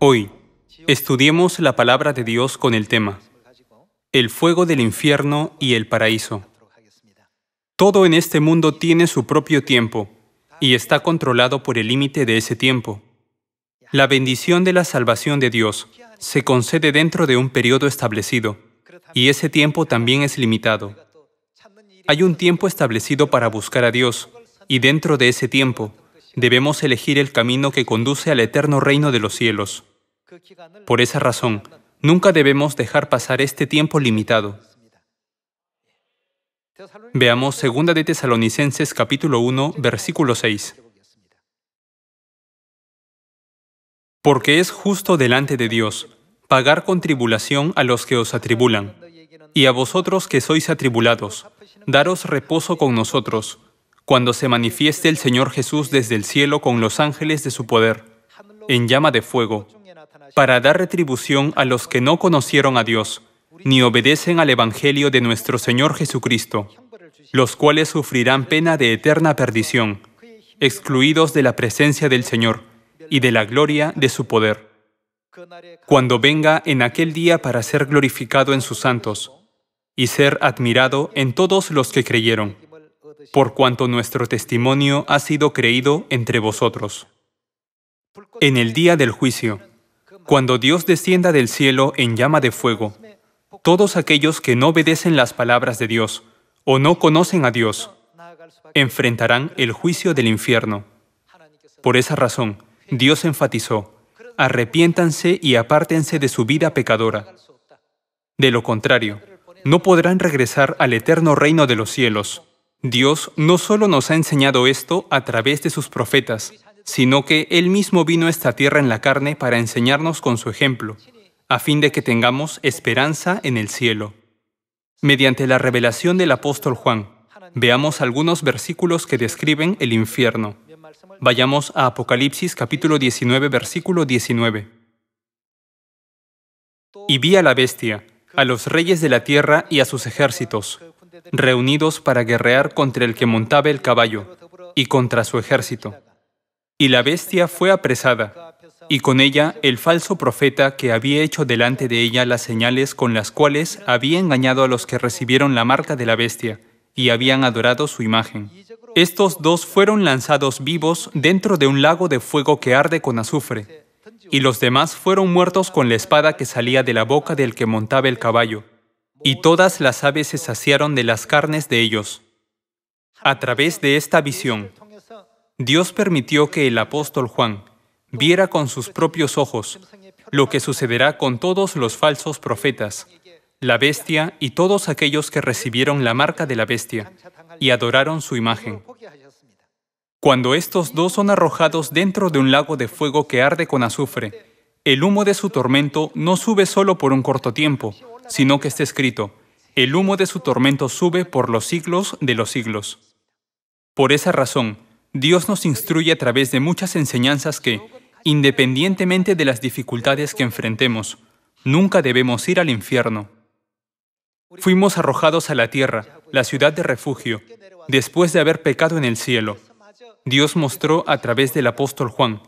Hoy, estudiemos la palabra de Dios con el tema, el fuego del infierno y el paraíso. Todo en este mundo tiene su propio tiempo y está controlado por el límite de ese tiempo. La bendición de la salvación de Dios se concede dentro de un periodo establecido y ese tiempo también es limitado. Hay un tiempo establecido para buscar a Dios y dentro de ese tiempo debemos elegir el camino que conduce al eterno reino de los cielos. Por esa razón, nunca debemos dejar pasar este tiempo limitado. Veamos 2 de Tesalonicenses capítulo 1, versículo 6. Porque es justo delante de Dios pagar con tribulación a los que os atribulan, y a vosotros que sois atribulados, daros reposo con nosotros, cuando se manifieste el Señor Jesús desde el cielo con los ángeles de su poder, en llama de fuego, para dar retribución a los que no conocieron a Dios ni obedecen al Evangelio de nuestro Señor Jesucristo, los cuales sufrirán pena de eterna perdición, excluidos de la presencia del Señor y de la gloria de su poder. Cuando venga en aquel día para ser glorificado en sus santos y ser admirado en todos los que creyeron, por cuanto nuestro testimonio ha sido creído entre vosotros. En el día del juicio, cuando Dios descienda del cielo en llama de fuego, todos aquellos que no obedecen las palabras de Dios o no conocen a Dios enfrentarán el juicio del infierno. Por esa razón, Dios enfatizó, arrepiéntanse y apártense de su vida pecadora. De lo contrario, no podrán regresar al eterno reino de los cielos. Dios no solo nos ha enseñado esto a través de sus profetas, sino que Él mismo vino a esta tierra en la carne para enseñarnos con su ejemplo, a fin de que tengamos esperanza en el cielo. Mediante la revelación del apóstol Juan, veamos algunos versículos que describen el infierno. Vayamos a Apocalipsis capítulo 19, versículo 19. Y vi a la bestia, a los reyes de la tierra y a sus ejércitos, reunidos para guerrear contra el que montaba el caballo y contra su ejército. Y la bestia fue apresada, y con ella el falso profeta que había hecho delante de ella las señales con las cuales había engañado a los que recibieron la marca de la bestia y habían adorado su imagen. Estos dos fueron lanzados vivos dentro de un lago de fuego que arde con azufre, y los demás fueron muertos con la espada que salía de la boca del que montaba el caballo, y todas las aves se saciaron de las carnes de ellos. A través de esta visión, Dios permitió que el apóstol Juan viera con sus propios ojos lo que sucederá con todos los falsos profetas, la bestia y todos aquellos que recibieron la marca de la bestia y adoraron su imagen. Cuando estos dos son arrojados dentro de un lago de fuego que arde con azufre, el humo de su tormento no sube solo por un corto tiempo, sino que está escrito, el humo de su tormento sube por los siglos de los siglos. Por esa razón, Dios nos instruye a través de muchas enseñanzas que, independientemente de las dificultades que enfrentemos, nunca debemos ir al infierno. Fuimos arrojados a la tierra, la ciudad de refugio, después de haber pecado en el cielo. Dios mostró a través del apóstol Juan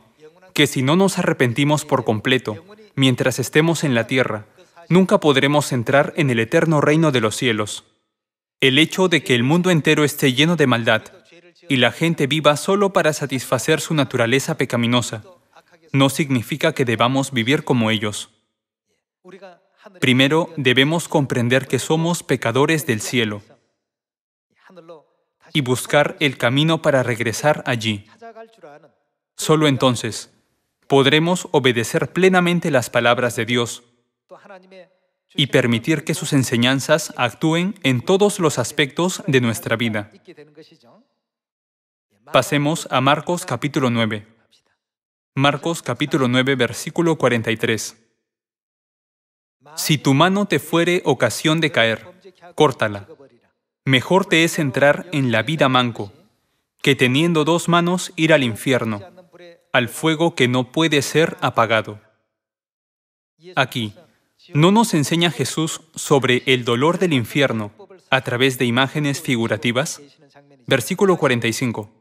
que si no nos arrepentimos por completo, mientras estemos en la tierra, nunca podremos entrar en el eterno reino de los cielos. El hecho de que el mundo entero esté lleno de maldad y la gente viva solo para satisfacer su naturaleza pecaminosa. No significa que debamos vivir como ellos. Primero, debemos comprender que somos pecadores del cielo y buscar el camino para regresar allí. Solo entonces podremos obedecer plenamente las palabras de Dios y permitir que sus enseñanzas actúen en todos los aspectos de nuestra vida. Pasemos a Marcos capítulo 9. Marcos capítulo 9, versículo 43. Si tu mano te fuere ocasión de caer, córtala. Mejor te es entrar en la vida manco, que teniendo dos manos ir al infierno, al fuego que no puede ser apagado. Aquí, no nos enseña Jesús sobre el dolor del infierno a través de imágenes figurativas. Versículo 45.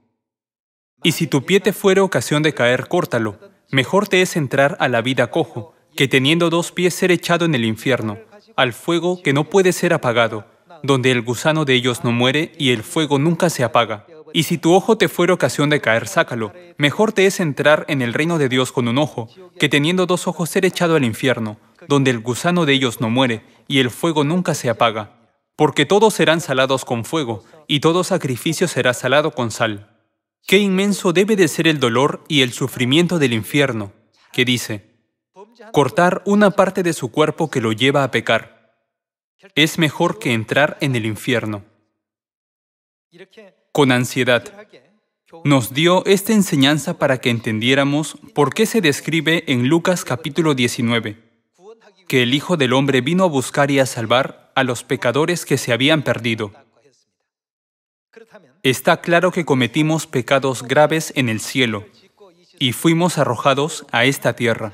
Y si tu pie te fuera ocasión de caer, córtalo. Mejor te es entrar a la vida cojo, que teniendo dos pies ser echado en el infierno, al fuego que no puede ser apagado, donde el gusano de ellos no muere y el fuego nunca se apaga. Y si tu ojo te fuera ocasión de caer, sácalo. Mejor te es entrar en el reino de Dios con un ojo, que teniendo dos ojos ser echado al infierno, donde el gusano de ellos no muere y el fuego nunca se apaga. Porque todos serán salados con fuego, y todo sacrificio será salado con sal. Qué inmenso debe de ser el dolor y el sufrimiento del infierno, que dice, cortar una parte de su cuerpo que lo lleva a pecar. Es mejor que entrar en el infierno. Con ansiedad, nos dio esta enseñanza para que entendiéramos por qué se describe en Lucas capítulo 19, que el Hijo del Hombre vino a buscar y a salvar a los pecadores que se habían perdido está claro que cometimos pecados graves en el cielo y fuimos arrojados a esta tierra.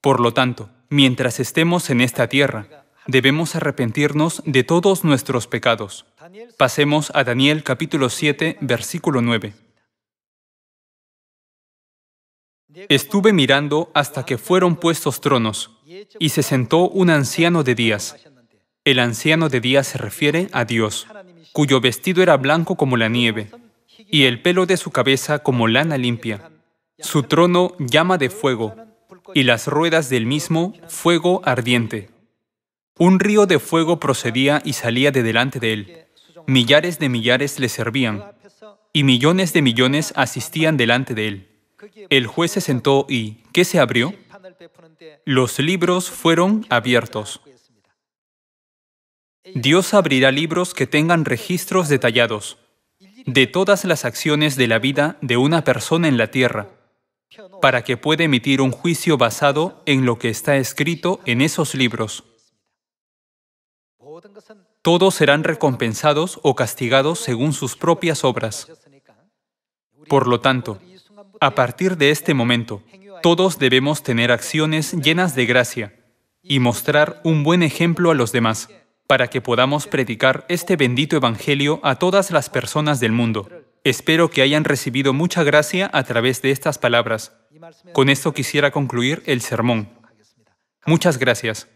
Por lo tanto, mientras estemos en esta tierra, debemos arrepentirnos de todos nuestros pecados. Pasemos a Daniel capítulo 7, versículo 9. Estuve mirando hasta que fueron puestos tronos, y se sentó un anciano de días, el anciano de día se refiere a Dios, cuyo vestido era blanco como la nieve, y el pelo de su cabeza como lana limpia, su trono llama de fuego, y las ruedas del mismo fuego ardiente. Un río de fuego procedía y salía de delante de él. Millares de millares le servían, y millones de millones asistían delante de él. El juez se sentó y, ¿qué se abrió? Los libros fueron abiertos. Dios abrirá libros que tengan registros detallados de todas las acciones de la vida de una persona en la tierra, para que pueda emitir un juicio basado en lo que está escrito en esos libros. Todos serán recompensados o castigados según sus propias obras. Por lo tanto, a partir de este momento, todos debemos tener acciones llenas de gracia y mostrar un buen ejemplo a los demás para que podamos predicar este bendito Evangelio a todas las personas del mundo. Espero que hayan recibido mucha gracia a través de estas palabras. Con esto quisiera concluir el sermón. Muchas gracias.